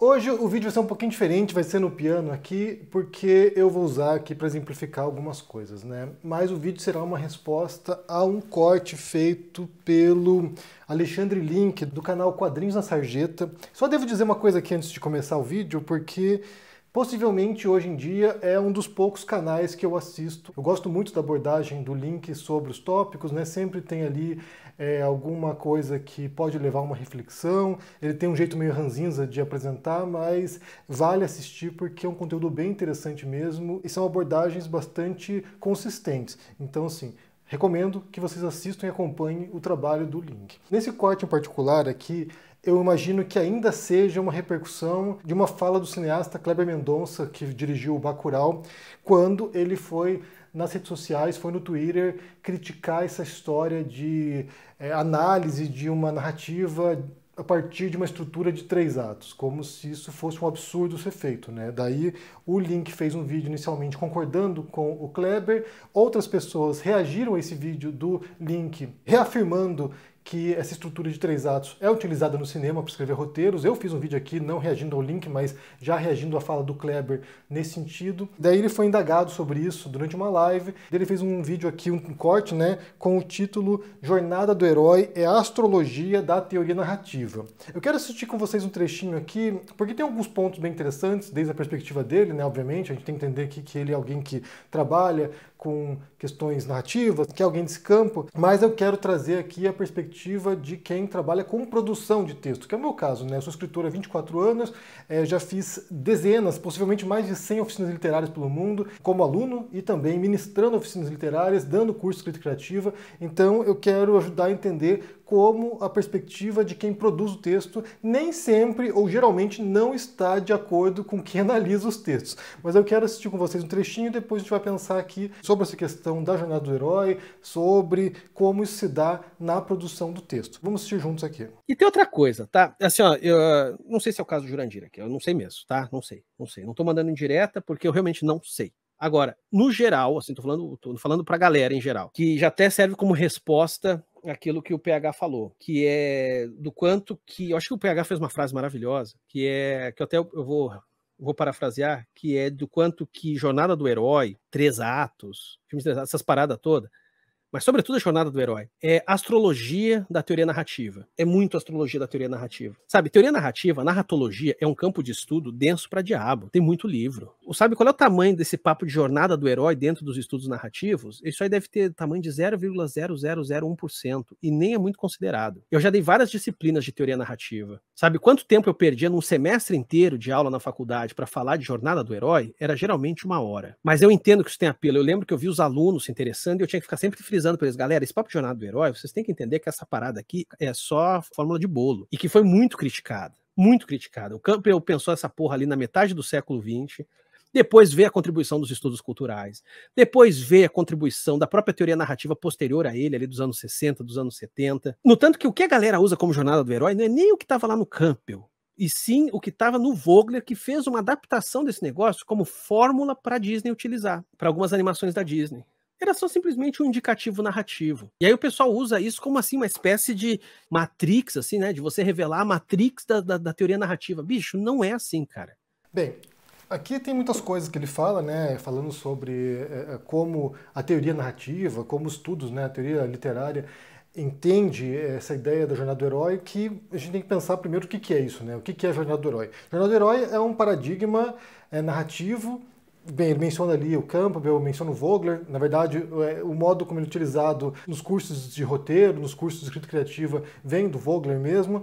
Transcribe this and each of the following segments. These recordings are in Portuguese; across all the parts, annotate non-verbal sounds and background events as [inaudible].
Hoje o vídeo vai ser um pouquinho diferente, vai ser no piano aqui, porque eu vou usar aqui para exemplificar algumas coisas, né? Mas o vídeo será uma resposta a um corte feito pelo Alexandre Link, do canal Quadrinhos na Sarjeta. Só devo dizer uma coisa aqui antes de começar o vídeo, porque Possivelmente hoje em dia é um dos poucos canais que eu assisto. Eu gosto muito da abordagem do link sobre os tópicos, né? Sempre tem ali é, alguma coisa que pode levar a uma reflexão. Ele tem um jeito meio ranzinza de apresentar, mas vale assistir porque é um conteúdo bem interessante mesmo e são abordagens bastante consistentes. Então, assim, Recomendo que vocês assistam e acompanhem o trabalho do Link. Nesse corte em particular aqui, eu imagino que ainda seja uma repercussão de uma fala do cineasta Kleber Mendonça, que dirigiu o Bacurau, quando ele foi nas redes sociais, foi no Twitter criticar essa história de é, análise de uma narrativa a partir de uma estrutura de três atos, como se isso fosse um absurdo ser feito. Né? Daí o Link fez um vídeo inicialmente concordando com o Kleber, outras pessoas reagiram a esse vídeo do Link reafirmando que essa estrutura de três atos é utilizada no cinema para escrever roteiros. Eu fiz um vídeo aqui, não reagindo ao link, mas já reagindo à fala do Kleber nesse sentido. Daí ele foi indagado sobre isso durante uma live. Ele fez um vídeo aqui, um corte, né, com o título Jornada do Herói é a Astrologia da Teoria Narrativa. Eu quero assistir com vocês um trechinho aqui, porque tem alguns pontos bem interessantes, desde a perspectiva dele, né, obviamente. A gente tem que entender aqui que ele é alguém que trabalha com questões narrativas, que é alguém desse campo, mas eu quero trazer aqui a perspectiva perspectiva de quem trabalha com produção de texto, que é o meu caso, né? Eu sou escritora há 24 anos, é, já fiz dezenas, possivelmente mais de 100 oficinas literárias pelo mundo, como aluno e também ministrando oficinas literárias, dando curso de escrita criativa. Então eu quero ajudar a entender como a perspectiva de quem produz o texto nem sempre ou geralmente não está de acordo com quem analisa os textos. Mas eu quero assistir com vocês um trechinho e depois a gente vai pensar aqui sobre essa questão da jornada do herói, sobre como isso se dá na produção do texto. Vamos assistir juntos aqui. E tem outra coisa, tá? Assim, ó, eu ah, não sei se é o caso do Jurandir aqui, eu não sei mesmo, tá? Não sei, não sei. Não tô mandando em direta porque eu realmente não sei. Agora, no geral, assim, tô falando, tô falando pra galera em geral, que já até serve como resposta aquilo que o PH falou, que é do quanto que, eu acho que o PH fez uma frase maravilhosa, que é que eu até eu vou vou parafrasear, que é do quanto que Jornada do Herói, Três Atos, filmes três atos, essas paradas todas, mas sobretudo a jornada do herói, é astrologia da teoria narrativa. É muito astrologia da teoria narrativa. Sabe, teoria narrativa, narratologia é um campo de estudo denso para diabo. Tem muito livro. O sabe qual é o tamanho desse papo de jornada do herói dentro dos estudos narrativos? Isso aí deve ter tamanho de 0,0001% e nem é muito considerado. Eu já dei várias disciplinas de teoria narrativa. Sabe quanto tempo eu perdia num semestre inteiro de aula na faculdade para falar de jornada do herói? Era geralmente uma hora. Mas eu entendo que isso tem apelo. Eu lembro que eu vi os alunos se interessando e eu tinha que ficar sempre frisando avisando para eles, galera, esse papo de jornada do herói, vocês têm que entender que essa parada aqui é só fórmula de bolo e que foi muito criticada, muito criticada. O Campbell pensou essa porra ali na metade do século XX, depois vê a contribuição dos estudos culturais, depois vê a contribuição da própria teoria narrativa posterior a ele, ali dos anos 60, dos anos 70. No tanto que o que a galera usa como jornada do herói não é nem o que estava lá no Campbell, e sim o que estava no Vogler, que fez uma adaptação desse negócio como fórmula para a Disney utilizar, para algumas animações da Disney era só simplesmente um indicativo narrativo. E aí o pessoal usa isso como assim uma espécie de matrix, assim, né? De você revelar a matrix da, da, da teoria narrativa. Bicho, não é assim, cara. Bem, Aqui tem muitas coisas que ele fala, né, falando sobre é, como a teoria narrativa, como estudos, né, a teoria literária entende essa ideia da jornada do herói, que a gente tem que pensar primeiro o que, que é isso, né, o que, que é a jornada do herói. A jornada do herói é um paradigma é, narrativo Bem, ele menciona ali o Campbell, menciona o Vogler. Na verdade, é, o modo como ele é utilizado nos cursos de roteiro, nos cursos de escrita criativa, vem do Vogler mesmo,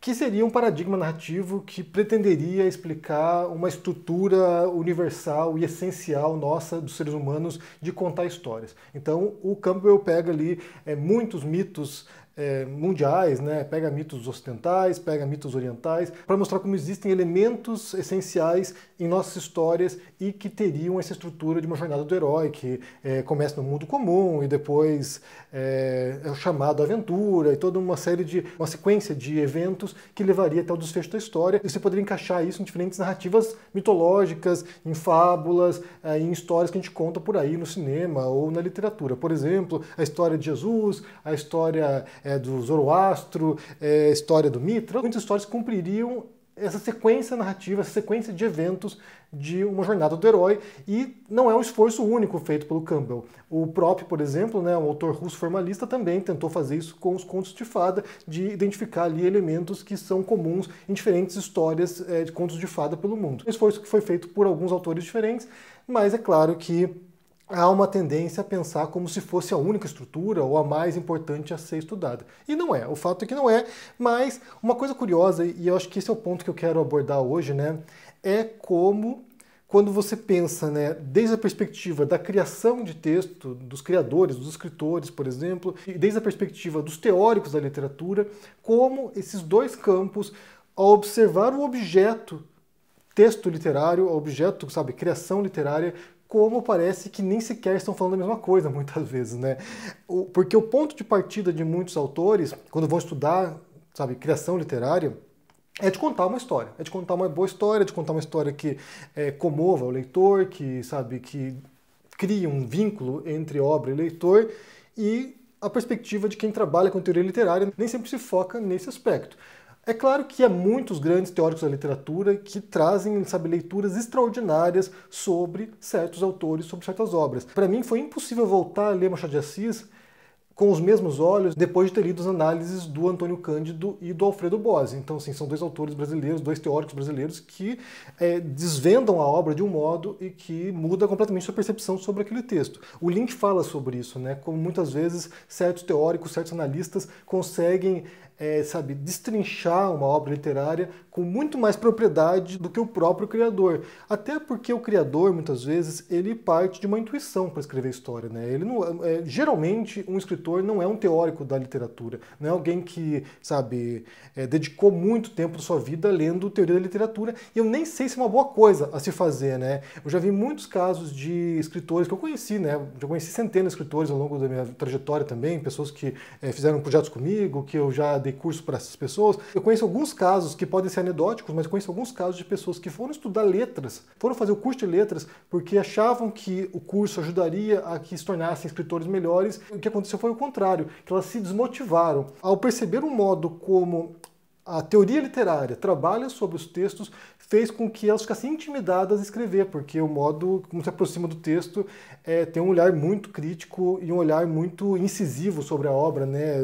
que seria um paradigma narrativo que pretenderia explicar uma estrutura universal e essencial nossa dos seres humanos de contar histórias. Então, o Campbell pega ali é, muitos mitos é, mundiais, né? pega mitos ocidentais, pega mitos orientais, para mostrar como existem elementos essenciais em nossas histórias e que teriam essa estrutura de uma jornada do herói, que é, começa no mundo comum e depois é, é o chamado aventura e toda uma série de, uma sequência de eventos que levaria até o desfecho da história. E você poderia encaixar isso em diferentes narrativas mitológicas, em fábulas, é, em histórias que a gente conta por aí no cinema ou na literatura. Por exemplo, a história de Jesus, a história é, do Zoroastro, é, história do Mitra, muitas histórias cumpririam essa sequência narrativa, essa sequência de eventos de uma jornada do herói e não é um esforço único feito pelo Campbell. O Prop, por exemplo, né, um autor russo formalista, também tentou fazer isso com os contos de fada, de identificar ali elementos que são comuns em diferentes histórias é, de contos de fada pelo mundo. Um esforço que foi feito por alguns autores diferentes, mas é claro que há uma tendência a pensar como se fosse a única estrutura ou a mais importante a ser estudada. E não é, o fato é que não é, mas uma coisa curiosa, e eu acho que esse é o ponto que eu quero abordar hoje, né, é como quando você pensa, né, desde a perspectiva da criação de texto, dos criadores, dos escritores, por exemplo, e desde a perspectiva dos teóricos da literatura, como esses dois campos, ao observar o objeto texto literário, objeto, sabe, criação literária, como parece que nem sequer estão falando a mesma coisa [laughs] muitas vezes, né? Porque o ponto de partida de muitos autores, quando vão estudar, sabe, criação literária, é de contar uma história, é de contar uma boa história, é de contar uma história que é, comova o leitor, que sabe que cria um vínculo entre obra e leitor e a perspectiva de quem trabalha com teoria literária nem sempre se foca nesse aspecto. É claro que há muitos grandes teóricos da literatura que trazem, sabe, leituras extraordinárias sobre certos autores, sobre certas obras. Para mim foi impossível voltar a ler Machado de Assis com os mesmos olhos depois de ter lido as análises do Antônio Cândido e do Alfredo Bose. Então, assim, são dois autores brasileiros, dois teóricos brasileiros que é, desvendam a obra de um modo e que muda completamente sua percepção sobre aquele texto. O Link fala sobre isso, né? Como muitas vezes certos teóricos, certos analistas conseguem é, sabe, destrinchar uma obra literária com muito mais propriedade do que o próprio criador. Até porque o criador, muitas vezes, ele parte de uma intuição para escrever história, né? Ele não, é, geralmente, um escritor escritor não é um teórico da literatura, não é alguém que, sabe, é, dedicou muito tempo da sua vida lendo teoria da literatura. E eu nem sei se é uma boa coisa a se fazer, né? Eu já vi muitos casos de escritores que eu conheci, né? Já conheci centenas de escritores ao longo da minha trajetória também, pessoas que é, fizeram projetos comigo, que eu já dei curso para essas pessoas. Eu conheço alguns casos que podem ser anedóticos, mas conheço alguns casos de pessoas que foram estudar letras, foram fazer o curso de letras porque achavam que o curso ajudaria a que se tornassem escritores melhores. O que aconteceu foi o contrário, que elas se desmotivaram. Ao perceber o modo como a teoria literária trabalha sobre os textos fez com que elas ficassem intimidadas a escrever, porque o modo como se aproxima do texto é, tem um olhar muito crítico e um olhar muito incisivo sobre a obra, né?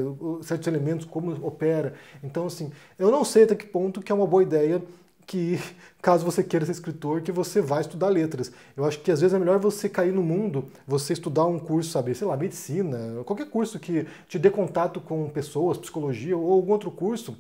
certos elementos, como opera. Então, assim, eu não sei até que ponto que é uma boa ideia que, [laughs] caso você queira ser escritor, que você vai estudar letras. Eu acho que às vezes é melhor você cair no mundo, você estudar um curso, sabe, sei lá, medicina, qualquer curso que te dê contato com pessoas, psicologia ou algum outro curso,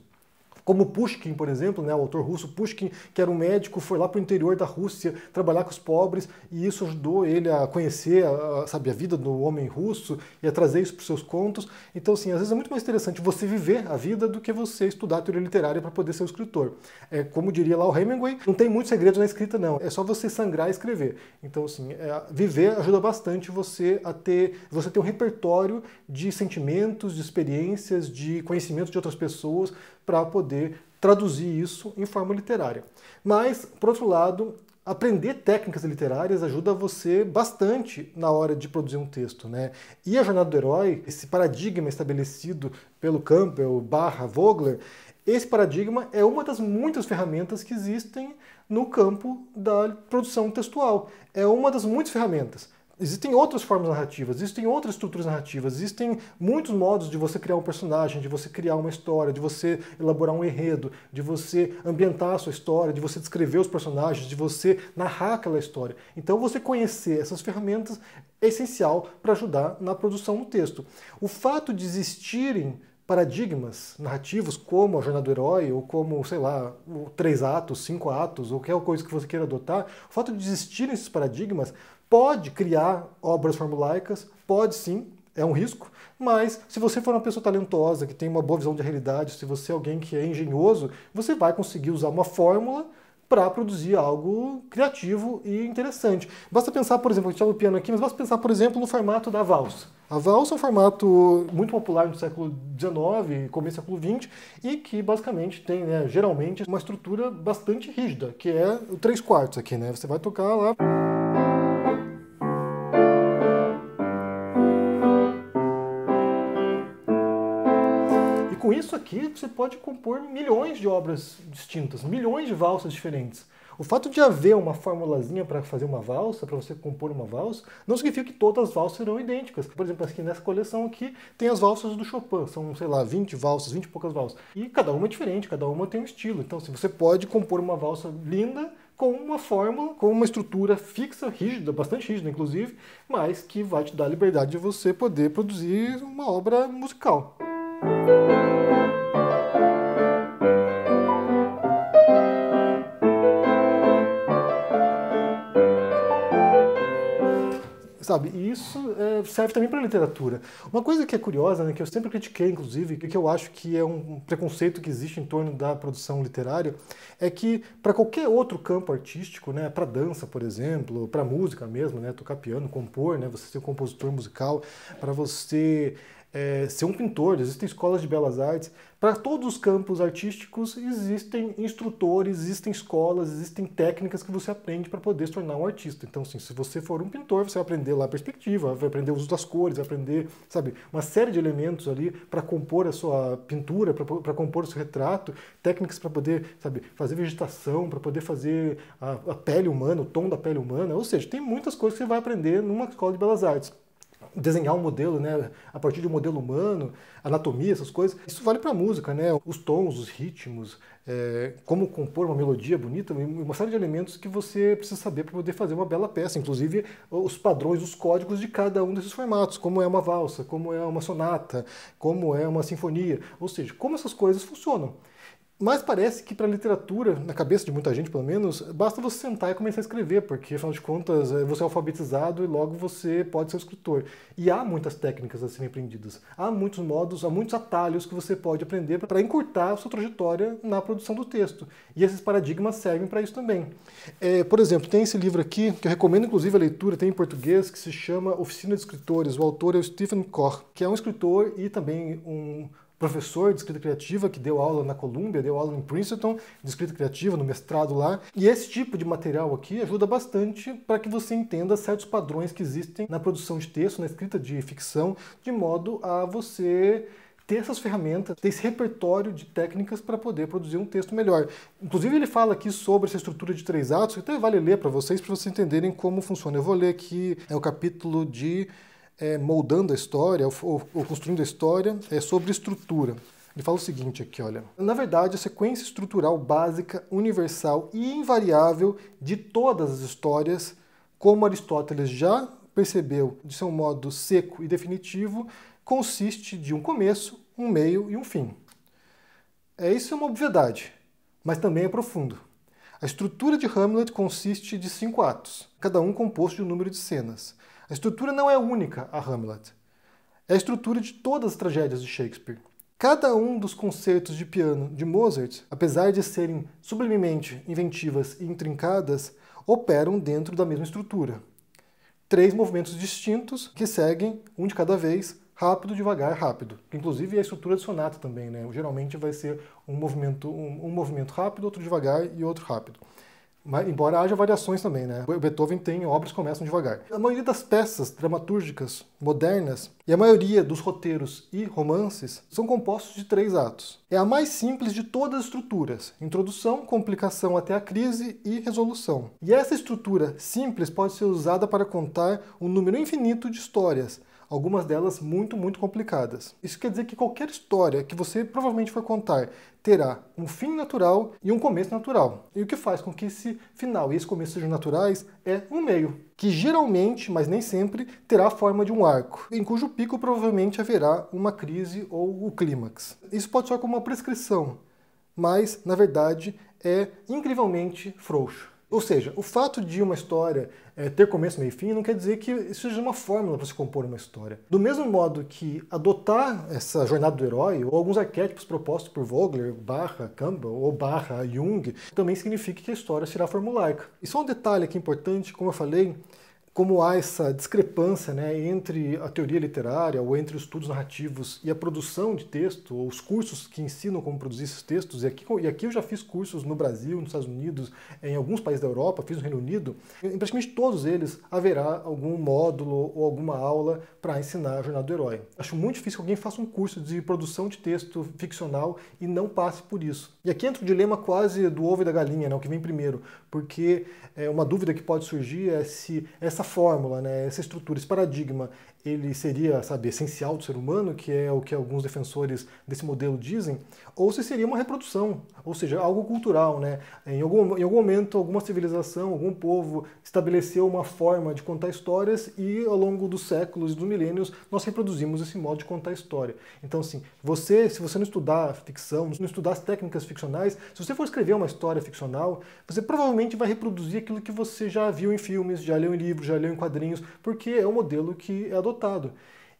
como Pushkin, por exemplo, né, o autor russo Pushkin, que era um médico, foi lá para o interior da Rússia trabalhar com os pobres e isso ajudou ele a conhecer a, sabe, a vida do homem russo e a trazer isso para os seus contos. Então, assim, às vezes é muito mais interessante você viver a vida do que você estudar teoria literária para poder ser um escritor. É, como diria lá o Hemingway, não tem muito segredo na escrita, não. É só você sangrar e escrever. Então, assim, é, viver ajuda bastante você a ter, você ter um repertório de sentimentos, de experiências, de conhecimento de outras pessoas para poder traduzir isso em forma literária. Mas, por outro lado, aprender técnicas literárias ajuda você bastante na hora de produzir um texto, né? E a jornada do herói, esse paradigma estabelecido pelo Campbell barra Vogler, esse paradigma é uma das muitas ferramentas que existem no campo da produção textual. É uma das muitas ferramentas. Existem outras formas narrativas, existem outras estruturas narrativas, existem muitos modos de você criar um personagem, de você criar uma história, de você elaborar um enredo, de você ambientar a sua história, de você descrever os personagens, de você narrar aquela história. Então, você conhecer essas ferramentas é essencial para ajudar na produção do texto. O fato de existirem paradigmas narrativos como a jornada do herói ou como, sei lá, três atos, cinco atos ou qualquer coisa que você queira adotar, o fato de existirem esses paradigmas Pode criar obras formulaicas, pode sim, é um risco, mas se você for uma pessoa talentosa, que tem uma boa visão de realidade, se você é alguém que é engenhoso, você vai conseguir usar uma fórmula para produzir algo criativo e interessante. Basta pensar, por exemplo, a gente estava tá piano aqui, mas basta pensar, por exemplo, no formato da valsa. A valsa é um formato muito popular no século XIX, começo do século XX, e que basicamente tem, né, geralmente, uma estrutura bastante rígida, que é o 3 quartos aqui, né? Você vai tocar lá... aqui você pode compor milhões de obras distintas, milhões de valsas diferentes. O fato de haver uma formulazinha para fazer uma valsa, para você compor uma valsa, não significa que todas as valsas serão idênticas. Por exemplo, aqui nessa coleção aqui tem as valsas do Chopin, são, sei lá, 20 valsas, 20 e poucas valsas. E cada uma é diferente, cada uma tem um estilo. Então, se assim, você pode compor uma valsa linda com uma fórmula, com uma estrutura fixa, rígida, bastante rígida inclusive, mas que vai te dar a liberdade de você poder produzir uma obra musical. sabe? E isso é, serve também para literatura. Uma coisa que é curiosa, né, que eu sempre critiquei, inclusive, e que eu acho que é um preconceito que existe em torno da produção literária, é que para qualquer outro campo artístico, né, para dança, por exemplo, para música mesmo, né, tocar piano, compor, né, você ser um compositor musical, para você é, ser um pintor, existem escolas de belas artes. Para todos os campos artísticos existem instrutores, existem escolas, existem técnicas que você aprende para poder se tornar um artista. Então, assim, se você for um pintor, você vai aprender lá a perspectiva, vai aprender o uso das cores, vai aprender, sabe, uma série de elementos ali para compor a sua pintura, para compor o seu retrato, técnicas para poder, sabe, fazer vegetação, para poder fazer a, a pele humana, o tom da pele humana. Ou seja, tem muitas coisas que você vai aprender numa escola de belas artes desenhar um modelo, né? A partir de um modelo humano, anatomia, essas coisas. Isso vale para música, né? Os tons, os ritmos, é, como compor uma melodia bonita, uma série de elementos que você precisa saber para poder fazer uma bela peça. Inclusive os padrões, os códigos de cada um desses formatos, como é uma valsa, como é uma sonata, como é uma sinfonia. Ou seja, como essas coisas funcionam. Mas parece que para a literatura, na cabeça de muita gente pelo menos, basta você sentar e começar a escrever, porque afinal de contas é, você é alfabetizado e logo você pode ser um escritor. E há muitas técnicas a serem aprendidas, há muitos modos, há muitos atalhos que você pode aprender para encurtar a sua trajetória na produção do texto. E esses paradigmas servem para isso também. É, por exemplo, tem esse livro aqui, que eu recomendo inclusive a leitura, tem em português, que se chama Oficina de Escritores. O autor é o Stephen Koch, que é um escritor e também um professor de escrita criativa que deu aula na Colômbia, deu aula em Princeton de escrita criativa, no mestrado lá. E esse tipo de material aqui ajuda bastante para que você entenda certos padrões que existem na produção de texto, na escrita de ficção, de modo a você ter essas ferramentas, ter esse repertório de técnicas para poder produzir um texto melhor. Inclusive ele fala aqui sobre essa estrutura de três atos, que até vale ler para vocês, para vocês entenderem como funciona. Eu vou ler aqui, é o capítulo de é, moldando a história ou, ou, construindo a história é, sobre estrutura. Ele fala o seguinte aqui, olha. Na verdade, a sequência estrutural básica, universal e invariável de todas as histórias, como Aristóteles já percebeu de seu modo seco e definitivo, consiste de um começo, um meio e um fim. É, isso é uma obviedade, mas também é profundo. A estrutura de Hamlet consiste de cinco atos, cada um composto de um número de cenas. A estrutura não é única a Hamlet. É a estrutura de todas as tragédias de Shakespeare. Cada um dos concertos de piano de Mozart, apesar de serem sublimemente inventivas e intrincadas, operam dentro da mesma estrutura. Três movimentos distintos que seguem, um de cada vez, rápido, devagar, rápido. Inclusive a estrutura de sonata também, né? Geralmente vai ser um movimento, um, um movimento rápido, outro devagar e outro rápido. Embora haja variações também, né? Beethoven tem obras que começam devagar. A maioria das peças dramatúrgicas modernas e a maioria dos roteiros e romances são compostos de três atos. É a mais simples de todas as estruturas: introdução, complicação até a crise e resolução. E essa estrutura simples pode ser usada para contar um número infinito de histórias, algumas delas muito, muito complicadas. Isso quer dizer que qualquer história que você provavelmente for contar terá um fim natural e um começo natural. E o que faz com que esse final e esse começo sejam naturais é um meio, que geralmente, mas nem sempre, terá a forma de um arco, em cujo pico provavelmente haverá uma crise ou o clímax. Isso pode soar como uma prescrição, mas, na verdade, é incrivelmente frouxo. Ou seja, o fato de uma história é, ter começo, meio e fim não quer dizer que isso seja uma fórmula para se compor uma história. Do mesmo modo que adotar essa jornada do herói ou alguns arquétipos propostos por Vogler, barra Campbell ou barra Jung, também significa que a história será formulaica. E só um detalhe aqui importante, como eu falei, como há essa discrepância né, entre a teoria literária ou entre os estudos narrativos e a produção de texto, ou os cursos que ensinam como produzir esses textos, e aqui, e aqui eu já fiz cursos no Brasil, nos Estados Unidos, em alguns países da Europa, fiz no Reino Unido, em praticamente todos eles haverá algum módulo ou alguma aula para ensinar a jornada do herói. Acho muito difícil que alguém faça um curso de produção de texto ficcional e não passe por isso. E aqui entra o dilema quase do ovo e da galinha, né, o que vem primeiro, porque é, uma dúvida que pode surgir é se essa fórmula, né, essa estrutura, esse paradigma ele seria, sabe, essencial do ser humano, que é o que alguns defensores desse modelo dizem, ou se seria uma reprodução, ou seja, algo cultural, né? Em algum, em algum momento, alguma civilização, algum povo estabeleceu uma forma de contar histórias e ao longo dos séculos e dos milênios nós reproduzimos esse modo de contar história. Então, assim, você, se você não estudar ficção, não estudar as técnicas ficcionais, se você for escrever uma história ficcional, você provavelmente vai reproduzir aquilo que você já viu em filmes, já leu em livros, já leu em quadrinhos, porque é o modelo que é adotado adotado.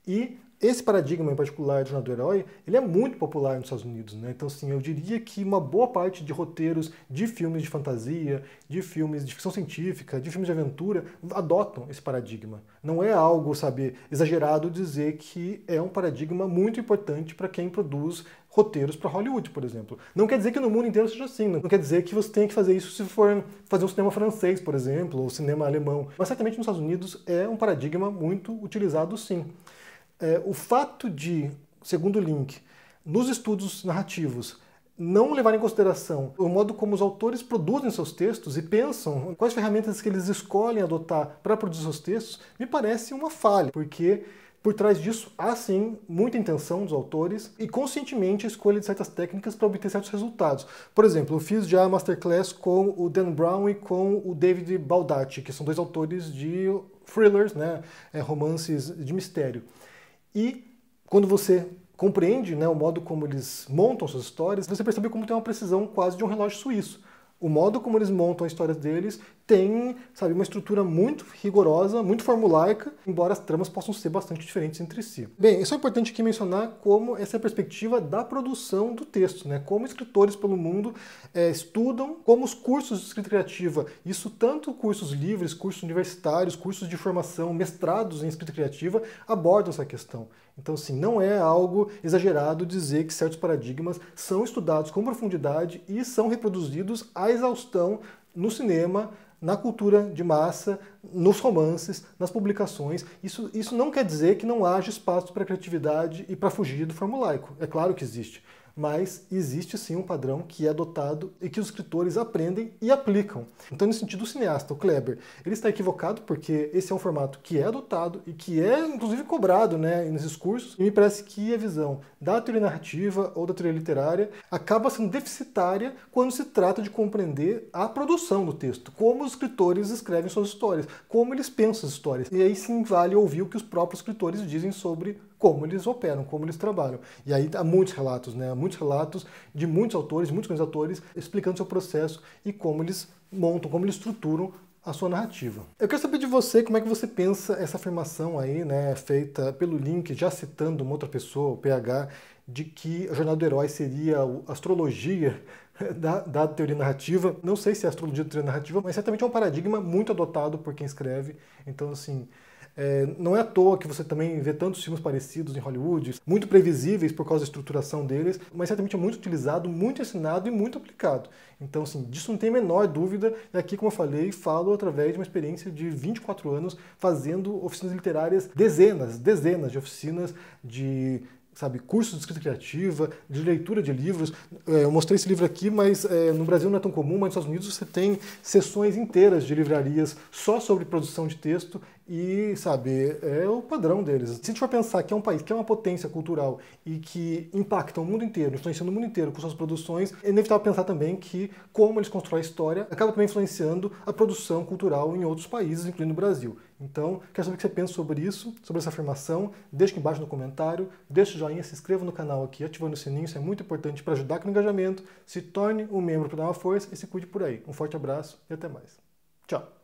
E esse paradigma em particular de jornal do herói, ele é muito popular nos Estados Unidos, né? Então, assim, eu diria que uma boa parte de roteiros de filmes de fantasia, de filmes de ficção científica, de filmes de aventura, adotam esse paradigma. Não é algo, sabe, exagerado dizer que é um paradigma muito importante para quem produz roteiros para Hollywood, por exemplo. Não quer dizer que no mundo inteiro seja assim, né? não quer dizer que você tenha que fazer isso se for fazer um cinema francês, por exemplo, ou cinema alemão. Mas certamente nos Estados Unidos é um paradigma muito utilizado sim. É, o fato de, segundo o Link, nos estudos narrativos, não levar em consideração o modo como os autores produzem seus textos e pensam quais ferramentas que eles escolhem adotar para produzir seus textos, me parece uma falha, porque por trás disso há sim muita intenção dos autores e conscientemente a escolha de certas técnicas para obter certos resultados. Por exemplo, eu fiz já masterclass com o Dan Brown e com o David Baldacci, que são dois autores de thrillers, né, é, romances de mistério. E quando você compreende né, o modo como eles montam suas histórias, você percebe como tem uma precisão quase de um relógio suíço. O modo como eles montam a história deles tem, sabe, uma estrutura muito rigorosa, muito formulaica, embora as tramas possam ser bastante diferentes entre si. Bem, isso é importante aqui mencionar como essa é a perspectiva da produção do texto, né? Como escritores pelo mundo é, estudam, como os cursos de escrita criativa, isso tanto cursos livres, cursos universitários, cursos de formação, mestrados em escrita criativa, abordam essa questão. Então, assim, não é algo exagerado dizer que certos paradigmas são estudados com profundidade e são reproduzidos à exaustão no cinema, na cultura de massa, nos romances, nas publicações. Isso, isso não quer dizer que não haja espaço para criatividade e para fugir do formulaico. É claro que existe mas existe sim um padrão que é adotado e que os escritores aprendem e aplicam. Então, no sentido do cineasta, o Kleber, ele está equivocado porque esse é um formato que é adotado e que é, inclusive, cobrado né, nesses cursos, e me parece que a visão da teoria narrativa ou da teoria literária acaba sendo deficitária quando se trata de compreender a produção do texto, como os escritores escrevem suas histórias, como eles pensam as histórias. E aí sim vale ouvir o que os próprios escritores dizem sobre como eles operam, como eles trabalham. E aí há muitos relatos, né? Há muitos relatos de muitos autores, muitos grandes autores, explicando seu processo e como eles montam, como eles estruturam a sua narrativa. Eu quero saber de você como é que você pensa essa afirmação aí, né, feita pelo Link, já citando uma outra pessoa, o PH, de que a Jornada do Herói seria a astrologia [laughs] da, da, teoria narrativa. Não sei se é astrologia da teoria narrativa, mas certamente é um paradigma muito adotado por quem escreve. Então, assim, é, não é à toa que você também vê tantos filmes parecidos em Hollywood, muito previsíveis por causa da estruturação deles, mas certamente é muito utilizado, muito ensinado e muito aplicado. Então, assim, disso não tem a menor dúvida. E aqui, como eu falei, falo através de uma experiência de 24 anos fazendo oficinas literárias, dezenas, dezenas de oficinas de sabe, cursos de escrita criativa, de leitura de livros. É, eu mostrei esse livro aqui, mas é, no Brasil não é tão comum, mas nos Estados Unidos você tem sessões inteiras de livrarias só sobre produção de texto e, sabe, é o padrão deles. Se a gente for pensar que é um país que é uma potência cultural e que impacta o mundo inteiro, influenciando o mundo inteiro com suas produções, é inevitável pensar também que como eles constroem a história acaba também influenciando a produção cultural em outros países, incluindo o Brasil. Então, quero saber o que você pensa sobre isso, sobre essa afirmação. Deixa aqui embaixo no comentário, deixa o joinha, se inscreva no canal aqui, ativando o sininho, isso é muito importante para ajudar com o engajamento. Se torne um membro para dar uma força e se cuide por aí. Um forte abraço e até mais. Tchau!